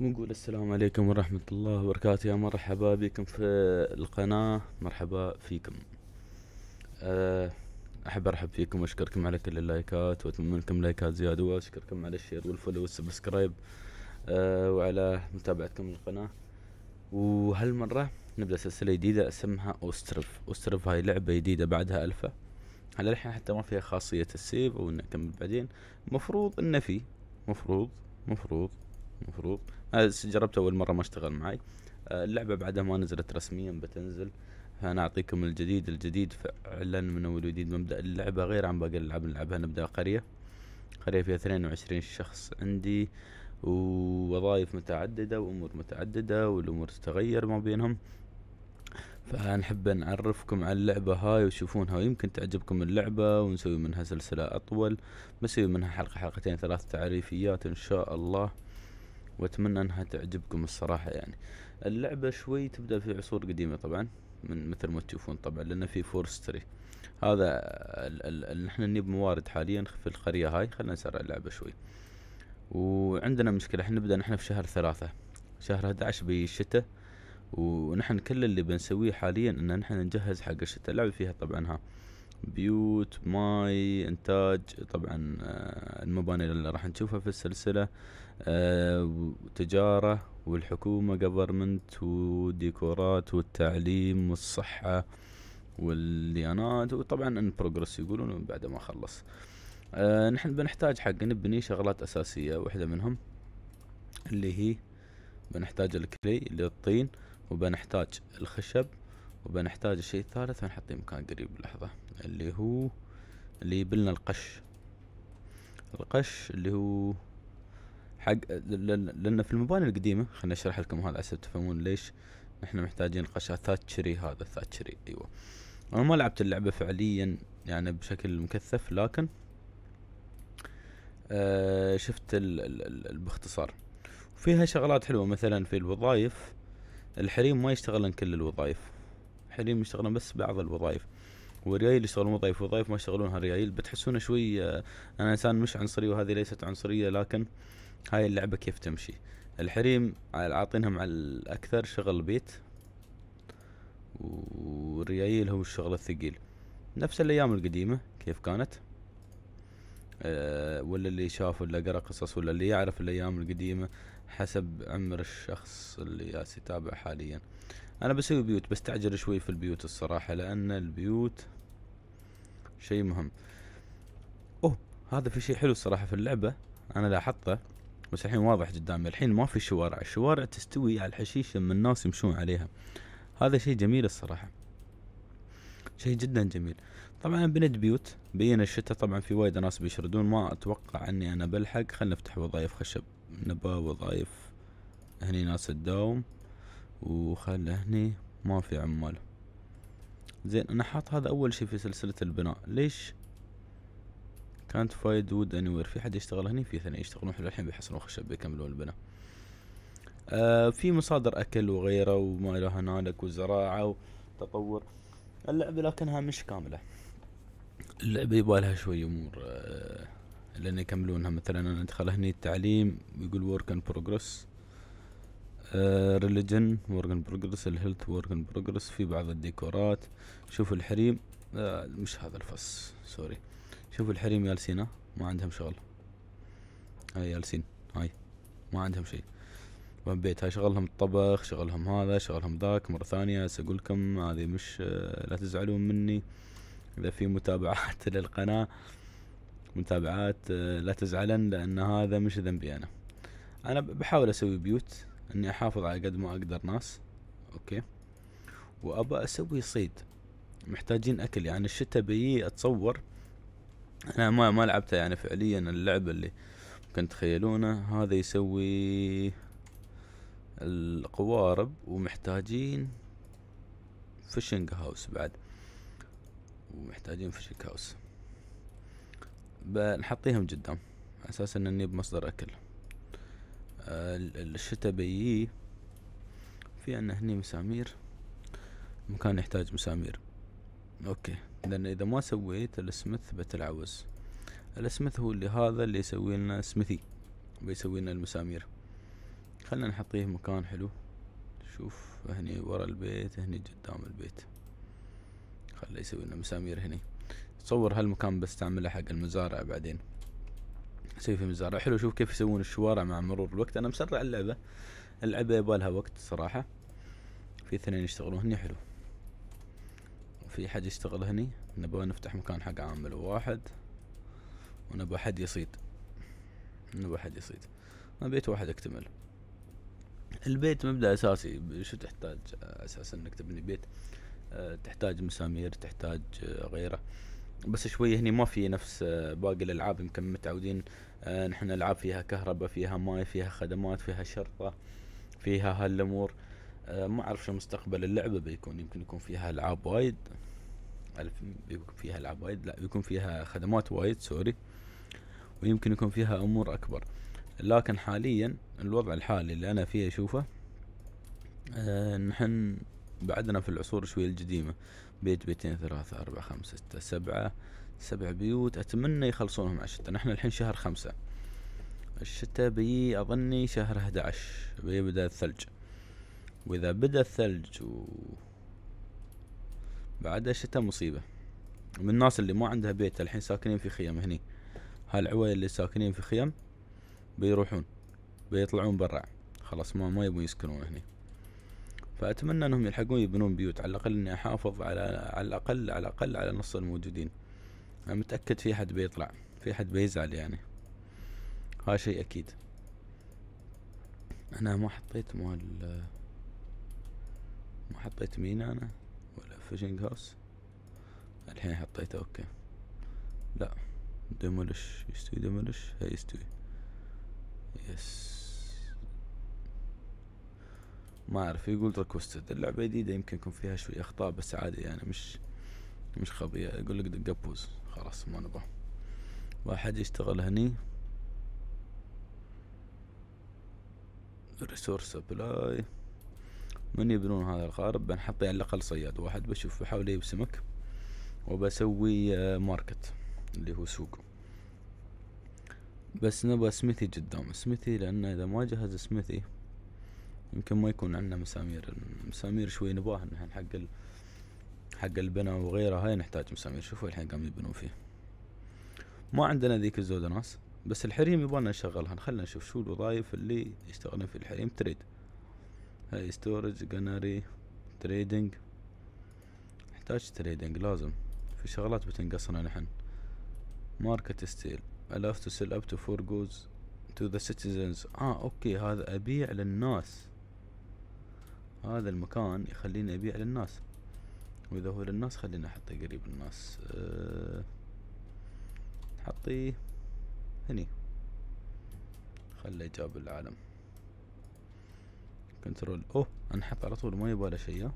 نقول السلام عليكم ورحمة الله وبركاته يا مرحبا بكم في القناة مرحبا فيكم آه، أحب أرحب فيكم وأشكركم على كل اللايكات وأتمنى لكم لايكات زيادة وأشكركم على الشير والفولو والسبسكرايب آه، وعلى متابعتكم للقناة وهالمرة نبدأ سلسلة جديدة اسمها أوسترف أوسترف هاي لعبة جديدة بعدها ألفا على الحين حتى ما فيها خاصية السيف أو نكمل بعدين مفروض إنه في مفروض مفروض مفروض جربته اول مره ما اشتغل معي آه، اللعبه بعدها ما نزلت رسميا بتنزل انا اعطيكم الجديد الجديد فعلا من اول وجديد مبدا اللعبه غير عن باقي الالعاب نلعبها نبدا قريه قريه فيها 22 شخص عندي ووظائف متعدده وامور متعدده والامور تتغير ما بينهم فنحب نعرفكم على اللعبة هاي وتشوفونها ويمكن تعجبكم اللعبة ونسوي منها سلسلة أطول بسوي منها حلقة حلقتين ثلاث تعريفيات إن شاء الله واتمنى انها تعجبكم الصراحه يعني اللعبه شوي تبدا في عصور قديمه طبعا من مثل ما تشوفون طبعا لان في فورستري هذا نحن احنا نجيب موارد حاليا في القريه هاي خلينا نسرع اللعبه شوي وعندنا مشكله احنا نبدا نحن في شهر ثلاثة شهر 11 بالشتاء ونحن كل اللي بنسويه حاليا ان نحن نجهز حق الشتاء اللعبه فيها طبعا ها بيوت ماي انتاج طبعا آه، المباني اللي راح نشوفها في السلسله آه، وتجارة والحكومة قبرمنت وديكورات والتعليم والصحة والديانات وطبعا ان بروجرس يقولون بعد ما خلص أه نحن بنحتاج حق نبني شغلات اساسية واحدة منهم اللي هي بنحتاج الكلي اللي الطين وبنحتاج الخشب وبنحتاج الشيء الثالث بنحطيه مكان قريب لحظة اللي هو اللي يبلنا القش القش اللي هو حق لان في المباني القديمه خليني اشرح لكم هذا عشان تفهمون ليش احنا محتاجين قشا ثاتشري هذا ثاتشري ايوه انا ما لعبت اللعبه فعليا يعني بشكل مكثف لكن آه شفت ال الـ الـ باختصار وفيها شغلات حلوه مثلا في الوظائف الحريم ما يشتغلن كل الوظائف الحريم يشتغلن بس بعض الوظائف والريايل يشتغلون وظائف وظائف ما يشتغلونها الريايل بتحسونه شوي آه، انا انسان مش عنصري وهذه ليست عنصريه لكن هاي اللعبة كيف تمشي الحريم عاطينهم على الأكثر شغل بيت هو الشغل الثقيل نفس الأيام القديمة كيف كانت أه ولا اللي شاف ولا قرأ قصص ولا اللي يعرف الأيام القديمة حسب عمر الشخص اللي ياس يتابع حاليا أنا بسوي بيوت بستعجل شوي في البيوت الصراحة لأن البيوت شيء مهم أوه هذا في شيء حلو الصراحة في اللعبة أنا لاحظته بس الحين واضح قدامي الحين ما في شوارع الشوارع تستوي على الحشيش من الناس يمشون عليها هذا شيء جميل الصراحة شيء جدا جميل طبعا بنت بيوت بين الشتاء طبعا في وايد ناس بيشردون ما اتوقع اني انا بلحق خلنا نفتح وظائف خشب نبا وظائف هني ناس تداوم وخل هني ما في عمال زين انا حاط هذا اول شي في سلسلة البناء ليش كانت فايد وود انوير في حد يشتغل هني في اثنين يشتغلون حلو الحين بيحصلون خشب بيكملون البناء آه في مصادر اكل وغيره وما الى هنالك وزراعه وتطور اللعبه لكنها مش كامله اللعبه يبالها شوي امور آه لان يكملونها مثلا انا ادخل هني التعليم يقول ورك ان بروجرس ريليجن ورك ان بروجرس الهيلث ورك ان بروجرس في بعض الديكورات شوف الحريم آه مش هذا الفص سوري شوف الحريم جالسين ها ما عندهم شغل هاي جالسين هاي ما عندهم شيء بيت هاي شغلهم الطبخ شغلهم هذا شغلهم ذاك مرة ثانية أقول لكم هذه مش آه، لا تزعلون مني إذا في متابعات للقناة متابعات آه، لا تزعلن لأن هذا مش ذنبي أنا أنا بحاول أسوي بيوت إني أحافظ على قد ما أقدر ناس أوكي وأبى أسوي صيد محتاجين أكل يعني الشتاء بيي أتصور انا ما ما لعبته يعني فعليا اللعبه اللي ممكن تتخيلونه هذا يسوي القوارب ومحتاجين فيشنج هاوس بعد ومحتاجين فيشنج هاوس بنحطيهم قدام على اساس ان نجيب مصدر اكل الشتاء بيجي في عندنا هني مسامير مكان يحتاج مسامير اوكي لأن إذا ما سويت السمث بتلعوز الاسمث هو اللي هذا اللي يسوي لنا سمثي بيسوي لنا المسامير خلنا نحطيه مكان حلو شوف هني ورا البيت هني قدام البيت خلي يسوي لنا مسامير هني تصور هالمكان بستعمله حق المزارع بعدين اسوي في مزارع حلو شوف كيف يسوون الشوارع مع مرور الوقت انا مسرع اللعبه اللعبه يبالها وقت صراحه في اثنين يشتغلون هني حلو في حد يشتغل هني نبغى نفتح مكان حق عامل واحد ونبغى حد يصيد نبغى حد يصيد بيت واحد اكتمل البيت مبدا اساسي شو تحتاج آه، اساسا انك تبني بيت آه، تحتاج مسامير تحتاج آه، غيره بس شوي هني ما في نفس باقي الالعاب يمكن متعودين نحن العاب فيها كهرباء فيها ماي فيها خدمات فيها شرطه فيها هالامور آه، ما اعرف شو مستقبل اللعبه بيكون يمكن يكون فيها العاب وايد بيكون فيها العاب وايد لا بيكون فيها خدمات وايد سوري ويمكن يكون فيها امور اكبر لكن حاليا الوضع الحالي اللي انا فيه اشوفه آه، نحن بعدنا في العصور شوي القديمة بيت بيتين ثلاثة أربعة خمسة ستة سبعة سبع بيوت أتمنى يخلصونهم على الشتاء نحن الحين شهر خمسة الشتاء بي أظني شهر 11 بي بداية الثلج وإذا بدأ الثلج و... بعد الشتاء مصيبة من الناس اللي ما عندها بيت الحين ساكنين في خيم هني هالعويل اللي ساكنين في خيم بيروحون بيطلعون برا خلاص ما ما يبون يسكنون هني فأتمنى أنهم يلحقون يبنون بيوت على الأقل إني أحافظ على على الأقل على الأقل على نص الموجودين أنا متأكد في حد بيطلع في حد بيزعل يعني هذا شيء أكيد أنا ما حطيت مال ما حطيت مينا انا ولا فيشنج هاوس الحين حطيته اوكي لا دمولش يستوي دمولش هاي يستوي يس ما اعرف يقول ريكوستد اللعبة جديدة يمكن يكون فيها شوي اخطاء بس عادي يعني مش مش خبية يقول لك دق ابوز خلاص ما نبغى واحد يشتغل هني ريسورس ابلاي من يبنون هذا القارب بنحط على الاقل صياد واحد بشوف بحاول بسمك وبسوي آه، ماركت اللي هو سوق بس نبغى سميثي قدام سميثي لانه اذا ما جهز سميثي يمكن ما يكون عندنا مسامير المسامير شوي نباها نحن حق ال... حق البناء وغيره هاي نحتاج مسامير شوفوا الحين قام يبنون فيه ما عندنا ذيك الزود ناس بس الحريم يبغالنا نشغلها خلينا نشوف شو الوظائف اللي يشتغلون في الحريم تريد هاي ستورج جناري تريدنج نحتاج تريدنج لازم في شغلات بتنقصنا نحن ماركت ستيل الاف تو سيل اب تو فور جودز تو ذا سيتيزنز اه اوكي هذا ابيع للناس هذا المكان يخليني ابيع للناس واذا هو للناس خليني احطه قريب الناس أه حطي هني خله جاب العالم كنترول او انحط على طول ما يبغى له شيء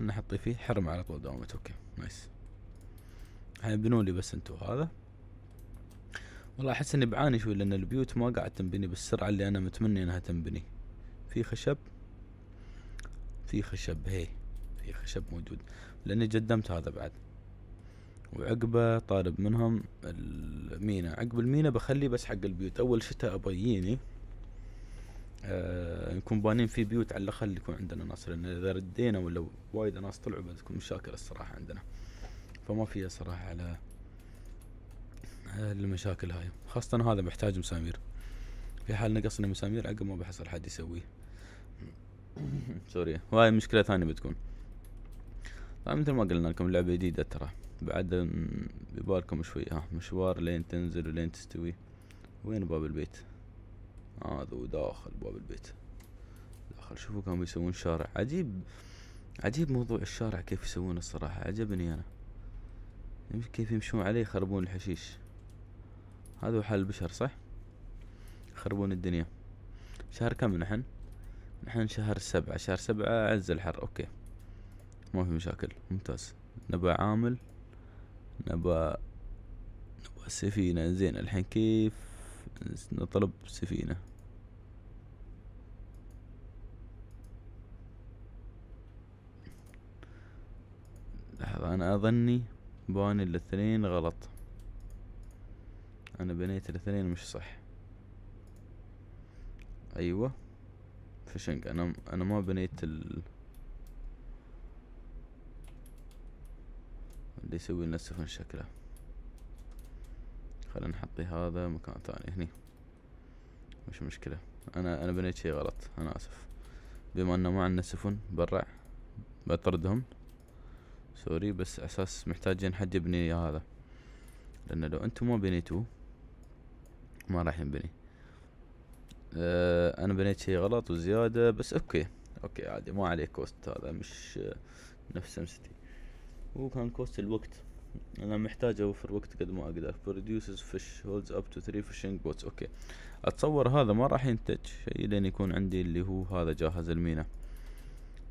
نحط فيه حرم على طول دوامة اوكي نايس هاي لي بس انتو هذا والله احس اني بعاني شوي لان البيوت ما قاعد تنبني بالسرعة اللي انا متمني انها تنبني في خشب في خشب هي في خشب موجود لاني قدمت هذا بعد وعقبه طالب منهم المينا عقب المينا بخليه بس حق البيوت اول شتاء يجيني آه نكون بانين في بيوت على الاقل يكون عندنا ناس لان اذا ردينا ولا وايد ناس طلعوا بتكون مشاكل الصراحه عندنا فما فيها صراحه على المشاكل هاي خاصة هذا محتاج مسامير في حال نقصنا مسامير عقب ما بحصل حد يسويه سوري وهاي مشكلة ثانية بتكون طبعا مثل ما قلنا لكم لعبة جديدة ترى بعد ببالكم شوي ها مشوار لين تنزل ولين تستوي وين باب البيت هذا آه وداخل باب البيت داخل شوفوا كانوا يسوون شارع عجيب عجيب موضوع الشارع كيف يسوونه الصراحة عجبني أنا كيف يمشون عليه يخربون الحشيش هذا هو حال البشر صح يخربون الدنيا شهر كم نحن نحن شهر سبعة شهر سبعة عز الحر أوكي ما في مشاكل ممتاز نبى عامل نبى نبى سفينة زين الحين كيف نطلب سفينة لحظة أنا أظني باني الاثنين غلط أنا بنيت الاثنين مش صح أيوة فشنق أنا أنا ما بنيت ال اللي يسوي لنا السفن شكله خلينا نحطي هذا مكان ثاني هني مش مشكلة انا انا بنيت شي غلط انا اسف بما انه ما عندنا سفن برع بطردهم سوري بس اساس محتاجين حد يبني هذا لان لو انتم ما بنيتوه ما راح ينبني أه، انا بنيت شي غلط وزيادة بس اوكي اوكي عادي ما عليه كوست هذا مش نفس هو وكان كوست الوقت انا محتاج اوفر وقت قد ما اقدر produces fish holds up to three fishing boats اوكي اتصور هذا ما راح ينتج شيء لين يكون عندي اللي هو هذا جاهز المينا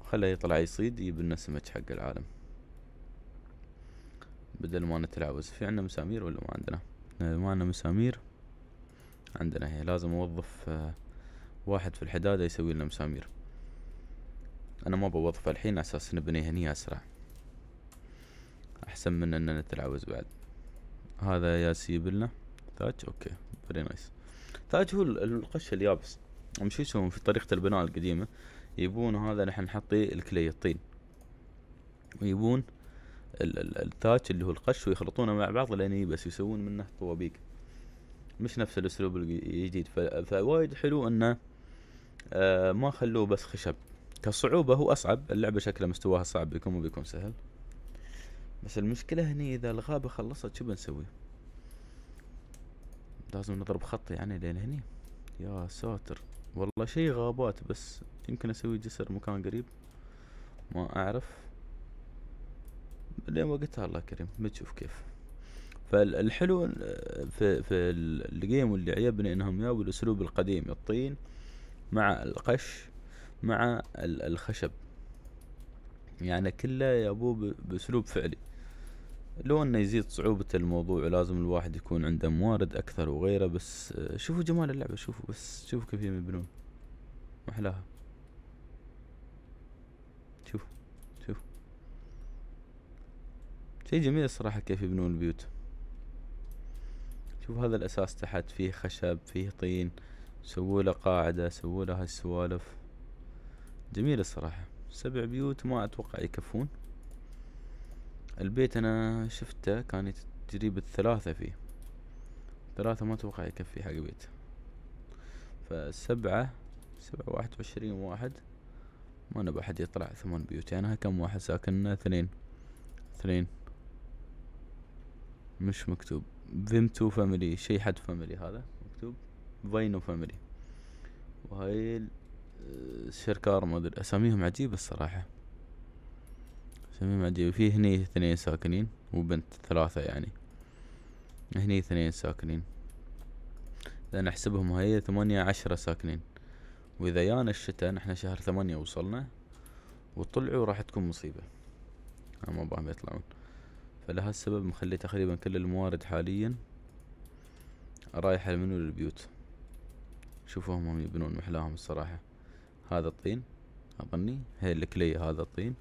خله يطلع يصيد يجيب لنا سمك حق العالم بدل ما نتلعوز في عندنا مسامير ولا ما عندنا ما عندنا مسامير عندنا هي لازم اوظف آه، واحد في الحدادة يسوي لنا مسامير انا ما بوظفه الحين اساس نبني هني اسرع احسن من اننا نتلعوز بعد هذا يا سيبلنا ثاج اوكي فري نايس ثاج هو القش اليابس هم شو يسوون في طريقة البناء القديمة يبون هذا نحن نحطي الكلي الطين ويبون الثاج اللي هو القش ويخلطونه مع بعض لين بس يسوون منه طوابيق مش نفس الاسلوب الجديد فوايد حلو انه آه، ما خلوه بس خشب كصعوبة هو اصعب اللعبة شكلها مستواها صعب بيكون وبيكون سهل بس المشكلة هني اذا الغابة خلصت شو بنسوي لازم نضرب خط يعني لين هني يا ساتر والله شي غابات بس يمكن اسوي جسر مكان قريب ما اعرف لين وقتها الله كريم بنشوف كيف فالحلو في في الجيم واللي عيبني انهم جابوا الاسلوب القديم الطين مع القش مع الخشب يعني كله يابوه باسلوب فعلي لو انه يزيد صعوبة الموضوع ولازم الواحد يكون عنده موارد اكثر وغيره بس آه، شوفوا جمال اللعبة شوفوا بس شوفوا كيف يبنون محلاها شوف شوف شي جميل الصراحة كيف يبنون البيوت شوف هذا الاساس تحت فيه خشب فيه طين سووا له قاعدة سووا له هالسوالف جميل الصراحة سبع بيوت ما اتوقع يكفون البيت انا شفته كانت تجريب الثلاثة فيه ثلاثة ما اتوقع يكفي حق بيت فسبعة سبعة واحد وعشرين واحد ما نبى احد يطلع ثمان بيوت يعني ها كم واحد ساكننا اثنين اثنين مش مكتوب فيمتو فاميلي شي حد فاميلي هذا مكتوب فاينو فاميلي وهاي الشركار آه، ما ادري اساميهم عجيبة الصراحة سميم عجيب وفي هني اثنين ساكنين وبنت ثلاثة يعني هني اثنين ساكنين اذا نحسبهم هي ثمانية عشرة ساكنين واذا يانا الشتاء نحن شهر ثمانية وصلنا وطلعوا راح تكون مصيبة ما باهم يطلعون فلهالسبب مخلي تقريبا كل الموارد حاليا رايحة منو للبيوت شوفوهم هم يبنون محلاهم الصراحة هذا الطين أظني هاي الكلية هذا الطين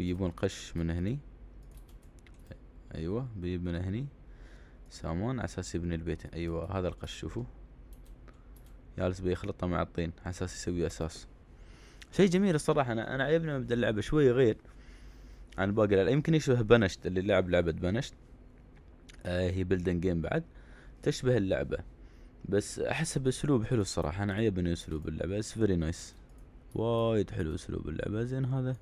بيجيبون قش من هني ايوه بيجيب من هني سامون على اساس يبني البيت ايوه هذا القش شوفوا جالس بيخلطه مع الطين على اساس يسوي اساس شيء جميل الصراحه انا انا عجبني مبدا اللعبه شوي غير عن باقي الالعاب يمكن يشبه بنشت اللي لعب لعبه بنشت آه هي بلدن جيم بعد تشبه اللعبه بس احسها باسلوب حلو الصراحه انا عجبني اسلوب اللعبه اتس فيري نايس وايد حلو اسلوب اللعبه زين هذا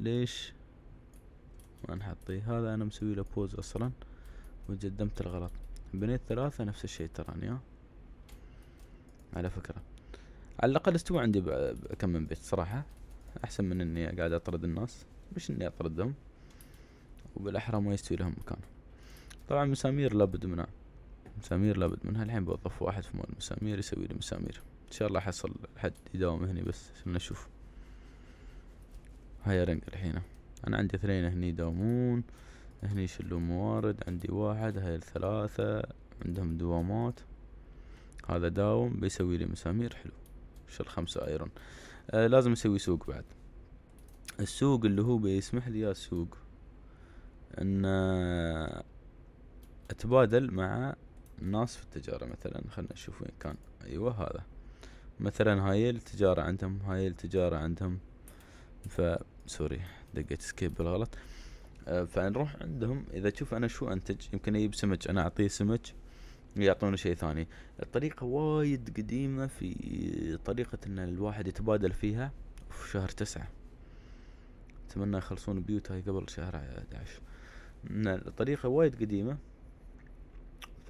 ليش ما نحطيه هذا انا مسوي له بوز اصلا وجدمت الغلط بنيت ثلاثة نفس الشيء تراني ها على فكرة على الاقل استوى عندي كم من بيت صراحة احسن من اني قاعد اطرد الناس مش اني اطردهم وبالاحرى ما يستوي لهم مكان طبعا مسامير لابد منها مسامير لابد منها الحين بوظف واحد في مول مسامير يسوي لي مسامير ان شاء الله حصل حد يداوم هني بس عشان اشوف هاي رنج الحين انا عندي اثنين هني يداومون هني يشلون موارد عندي واحد هاي الثلاثة عندهم دوامات هذا داوم بيسوي لي مسامير حلو شل خمسة ايرون آه لازم اسوي سوق بعد السوق اللي هو بيسمح لي يا السوق ان آه، اتبادل مع ناس في التجارة مثلا خلنا نشوف وين كان ايوه هذا مثلا هاي التجارة عندهم هاي التجارة عندهم ف سوري دقيت سكيب بالغلط آه، فنروح عندهم اذا تشوف انا شو انتج يمكن اجيب سمك انا اعطيه سمك يعطونه شيء ثاني الطريقة وايد قديمة في طريقة ان الواحد يتبادل فيها في شهر تسعة اتمنى يخلصون بيوت هاي قبل شهر 11 الطريقة وايد قديمة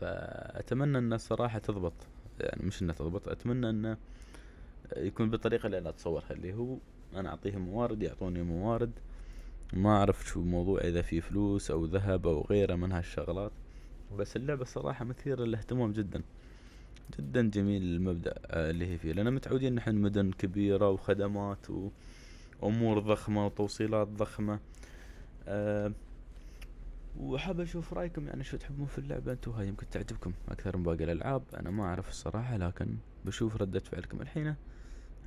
فاتمنى ان الصراحة تضبط يعني مش انها تضبط اتمنى انه يكون بالطريقة اللي انا اتصورها اللي هو انا اعطيهم موارد يعطوني موارد ما اعرف شو الموضوع اذا في فلوس او ذهب او غيره من هالشغلات بس اللعبة صراحة مثيرة للاهتمام جدا جدا جميل المبدأ آه، اللي هي فيه لأن متعودين نحن مدن كبيرة وخدمات وأمور ضخمة وتوصيلات ضخمة أه وحاب اشوف رايكم يعني شو تحبون في اللعبه انتو هاي يمكن تعجبكم اكثر من باقي الالعاب انا ما اعرف الصراحه لكن بشوف رده فعلكم الحين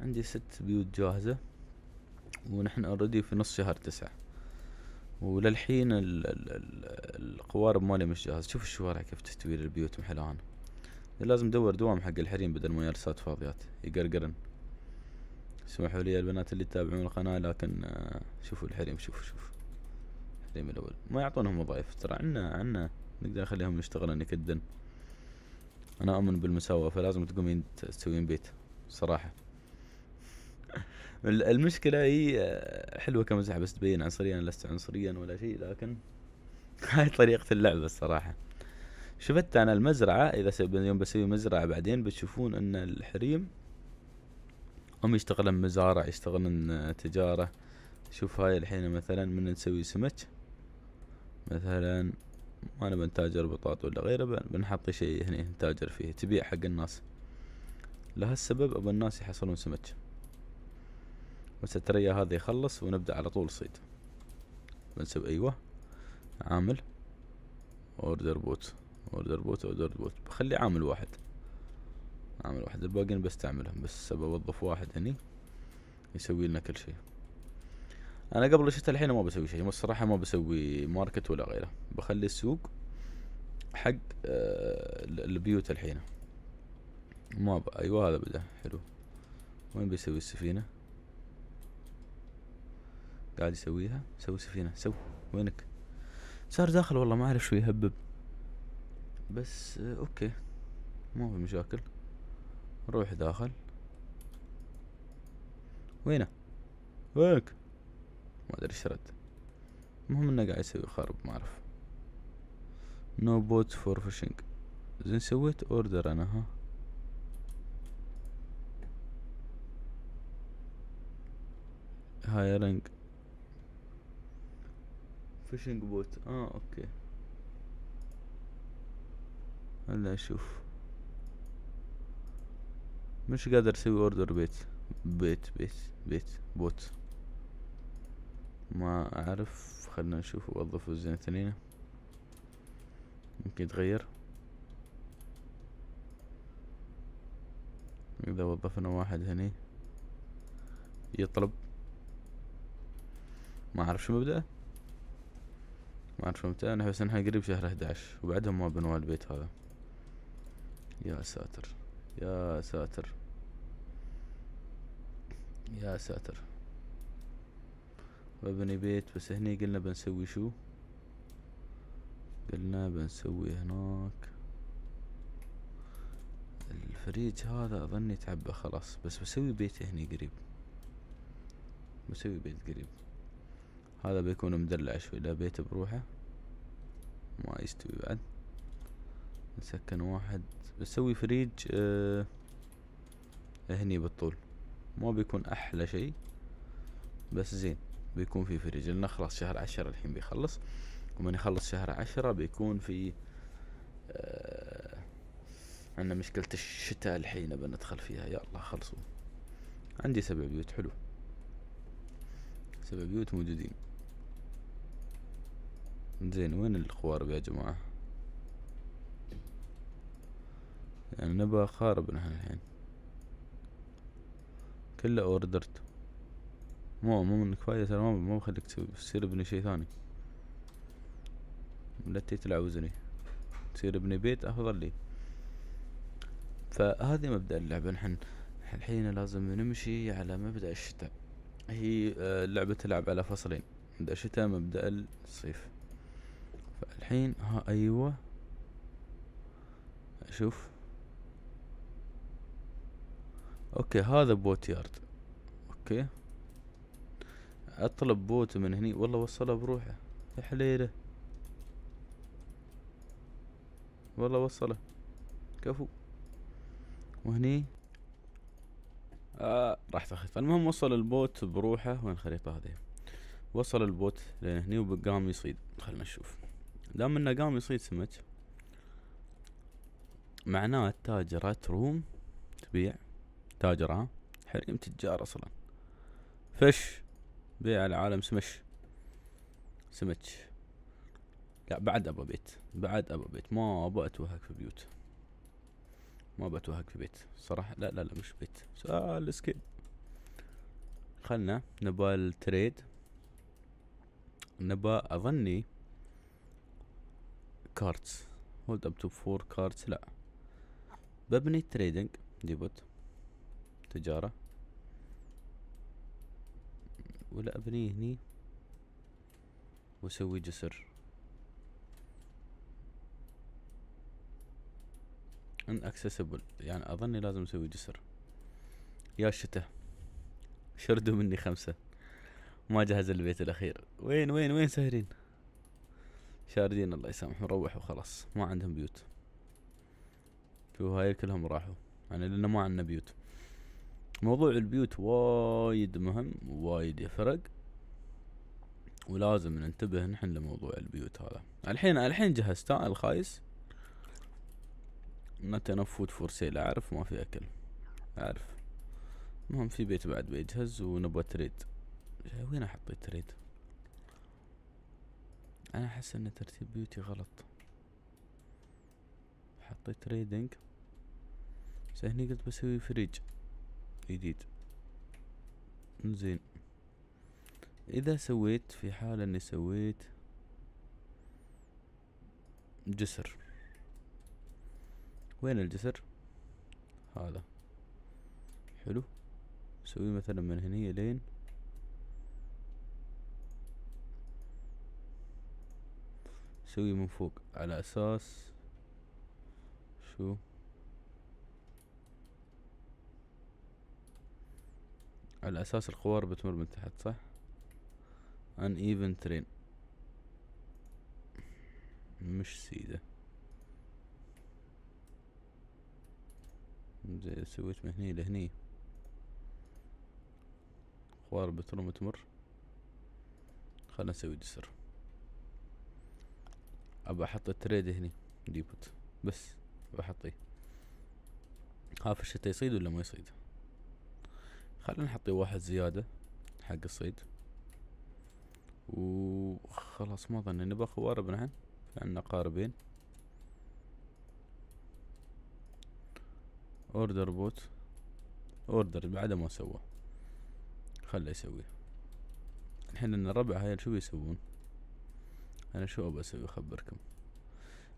عندي ست بيوت جاهزه ونحن اوريدي في نص شهر تسعة وللحين ال ال ال القوارب مالي مش جاهز شوف الشوارع كيف تستوير البيوت محلان لازم ندور دوام حق الحريم بدل ما يارسات فاضيات يقرقرن سمحوا لي البنات اللي تتابعون القناة لكن آه، شوفوا الحريم شوفوا شوفوا الحريم الأول ما يعطونهم وظائف ترى عنا عنا نقدر نخليهم يشتغلون يكدن أنا أؤمن بالمساواة فلازم تقومين تسوين بيت صراحة المشكله هي آه، حلوه كمزح بس تبين عنصريا لست عنصريا ولا شيء لكن هاي طريقه اللعبه الصراحه شفت انا المزرعه اذا يوم بسوي مزرعه بعدين بتشوفون ان الحريم هم يشتغلن مزارع يشتغلن آه، تجاره شوف هاي الحين مثلا من نسوي سمك مثلا ما انا بنتاجر بطاط ولا غيره بنحط شيء هنا نتاجر فيه تبيع حق الناس لهالسبب ابى الناس يحصلون سمك والسترية هذا يخلص ونبدأ على طول صيد بنسوي ايوه عامل اوردر بوت اوردر بوت اوردر بوت بخلي عامل واحد عامل واحد الباقيين بستعملهم بس بوظف واحد هني يسوي لنا كل شيء انا قبل شتى الحين ما بسوي شيء الصراحه ما بسوي ماركت ولا غيره بخلي السوق حق آه، البيوت الحين ما ب... ايوه هذا بدا حلو وين بيسوي السفينه قاعد يسويها سوي سفينة سو وينك صار داخل والله ما اعرف شو يهبب بس آه، اوكي مو في مشاكل روح داخل وينه وينك ما ادري شرد المهم انه قاعد يسوي خرب ما اعرف نو بوت فور فشينج زين سويت اوردر انا ها هايرنج فيشنج بوت اه اوكي هلا اشوف مش قادر اسوي اوردر بيت بيت بيت بيت بوت ما اعرف خلنا نشوف وظفوا زين ثانية يمكن يتغير اذا وظفنا واحد هني يطلب ما اعرف شو مبدأه ما اعرف متى احس انها قريب شهر 11 وبعدهم ما بنوا البيت هذا يا ساتر يا ساتر يا ساتر ببني بيت بس هني قلنا بنسوي شو قلنا بنسوي هناك الفريج هذا اظني تعبى خلاص بس بسوي بيت هني قريب بسوي بيت قريب هذا بيكون مدلع شوي لا بيت بروحه ما يستوي بعد نسكن واحد بسوي فريج آه هني بالطول ما بيكون احلى شيء بس زين بيكون في فريج لنا خلاص شهر عشرة الحين بيخلص ومن يخلص شهر عشرة بيكون في آه عندنا مشكلة الشتاء الحين بندخل فيها يا الله خلصوا عندي سبع بيوت حلو سبع بيوت موجودين زين وين القوارب يا جماعة يعني نبغى خارب نحن الحين كله اوردرت مو مو من كفاية ترى ما بخليك تصير ابني شي ثاني لا تلعب وزني تصير ابني بيت افضل لي فهذه مبدأ اللعبة نحن الحين لازم نمشي على مبدأ الشتاء هي آه، اللعبة تلعب على فصلين مبدأ الشتاء مبدأ الصيف فالحين ها ايوه اشوف اوكي هذا بوت يارد اوكي اطلب بوت من هني والله وصله بروحه يا حليله والله وصله كفو وهني آه راح تاخذ المهم وصل البوت بروحه وين الخريطة هذه وصل البوت لهني وقام يصيد خلنا نشوف دام انه قام يصيد سمك معناه التاجرة تروم تبيع تاجرة ها حريم تجار اصلا فش بيع العالم سمش سمك لا بعد ابى بيت بعد ابى بيت ما ابى اتوهق في بيوت ما ابى اتوهق في بيت صراحة لا لا لا مش بيت سؤال اسكيب خلنا نبى التريد نبى اظني كارتس هولد اب تو فور كارتس لا ببني تريدنج ديبوت تجارة ولا ابنيه هني واسوي جسر ان اكسسبل يعني اظني لازم اسوي جسر يا شتاء شردوا مني خمسة ما جهز البيت الاخير وين وين وين ساهرين شاردين الله يسامحهم روحوا خلاص ما عندهم بيوت شوف هاي كلهم راحوا يعني لان ما عندنا بيوت موضوع البيوت وايد مهم وايد يفرق ولازم ننتبه نحن لموضوع البيوت هذا الحين الحين جهزت الخايس متى نفوت فور سيل اعرف ما في اكل اعرف المهم في بيت بعد بيجهز ونبغى تريد وين احط تريد انا احس ان ترتيب بيوتي غلط حطيت ريدنج بس هني قلت بسوي فريج جديد زين اذا سويت في حال اني سويت جسر وين الجسر هذا حلو سوي مثلا من هني لين نسوي من فوق على اساس شو على اساس القوارب بتمر من تحت صح ان ايفن ترين مش سيده زي سويت من هني لهني قوارب بتمر تمر خلنا نسوي جسر ابى احط التريد هني ديبوت بس بحطيه خاف الشتا يصيد ولا ما يصيد خلينا نحطي واحد زيادة حق الصيد وخلاص ما ظن نبغى خوارب نحن لأننا قاربين اوردر بوت اوردر بعده ما سوى خله يسوي الحين الربع هاي شو يسوون انا شو بسوي اخبركم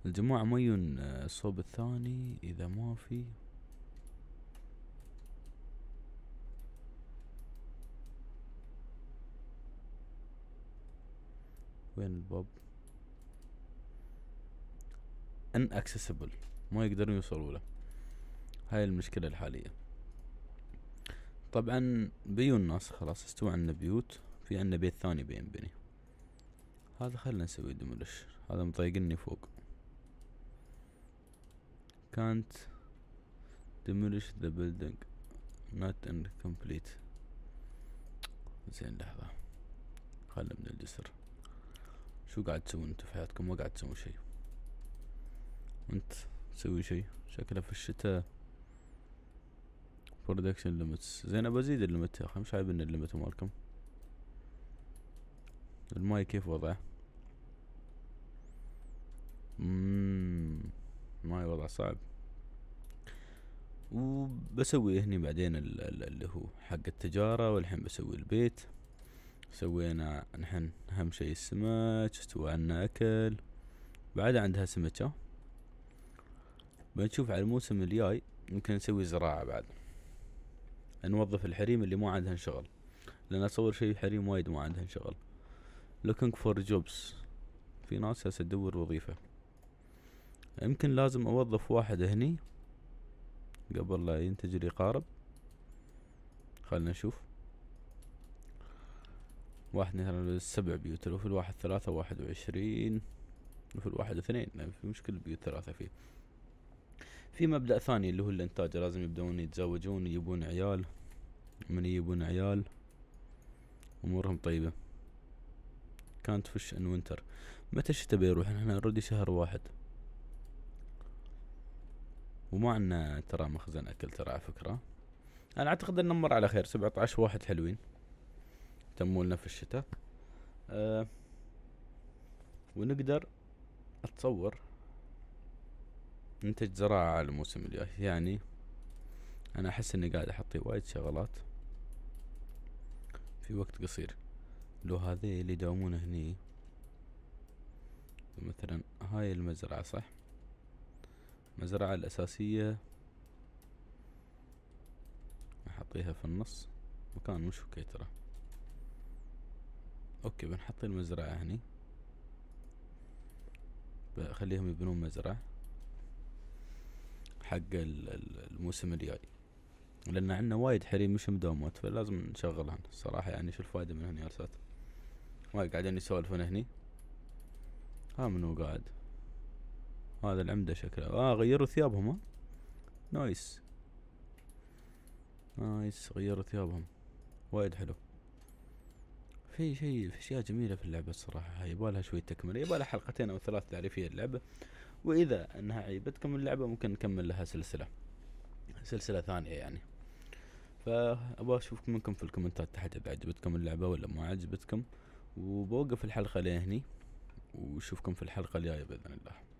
الجماعة ميون آه، الصوب الثاني اذا ما في وين الباب ان اكسسبل ما يقدرون يوصلوا له هاي المشكلة الحالية طبعا بيو الناس خلاص استوى عندنا بيوت في عندنا بيت ثاني بينبني هذا خلنا نسوي دمرش هذا مطيقني فوق كانت demolish the building not incomplete زين لحظة خلنا من الجسر شو قاعد تسوون انتو في حياتكم ما قاعد تسوون شي انت تسوي شي شكله في الشتاء production limits زين ابى ازيد الليمت يا اخي مش ان الليمت مالكم الماي كيف وضعه اممم ما الوضع صعب وبسوي هني بعدين اللي هو حق التجارة والحين بسوي البيت سوينا نحن أهم شي السمك استوى عنا أكل بعد عندها سمكة بنشوف على الموسم الجاي يمكن نسوي زراعة بعد نوظف الحريم اللي ما عندها شغل لأن أصور شي حريم وايد ما عندها شغل looking فور جوبس في ناس هسه تدور وظيفة يمكن لازم اوظف واحد هني قبل لا ينتج لي قارب خلنا نشوف واحد مثلا سبع بيوت لو في الواحد ثلاثة واحد وعشرين لو في الواحد اثنين يعني في مشكلة بيوت ثلاثة فيه في مبدأ ثاني اللي هو الانتاج لازم يبدون يتزوجون يجيبون عيال من يجيبون عيال امورهم طيبة كانت فش ان وينتر متى الشتاء بيروح احنا اوريدي شهر واحد وما عندنا ترى مخزن اكل ترى على فكره انا اعتقد ان نمر على خير 17 واحد حلوين تموا لنا في الشتاء أه ونقدر اتصور ننتج زراعة على الموسم الجاي يعني انا احس اني قاعد احط وايد شغلات في وقت قصير لو هذي اللي يداومون هني مثلا هاي المزرعة صح المزرعة الأساسية نحطيها في النص مكان مش اوكي ترى اوكي بنحط المزرعة هني بخليهم يبنون مزرعة حق الموسم الجاي لان عندنا وايد حريم مش مدومات فلازم نشغلهن الصراحة يعني شو الفايدة من هني يا وايد قاعدين يسولفون هني ها منو قاعد هذا العمدة شكله اه غيروا ثيابهم ها نايس نايس غيروا ثيابهم وايد حلو في شيء في اشياء جميله في اللعبه الصراحه يبالها شوي تكمله يبالها حلقتين او ثلاث تعريفيه اللعبه واذا انها عيبتكم اللعبه ممكن نكمل لها سلسله سلسله ثانيه يعني فابغى اشوف منكم في الكومنتات تحت اذا عجبتكم اللعبه ولا ما عجبتكم وبوقف الحلقه لهني واشوفكم في الحلقه الجايه باذن الله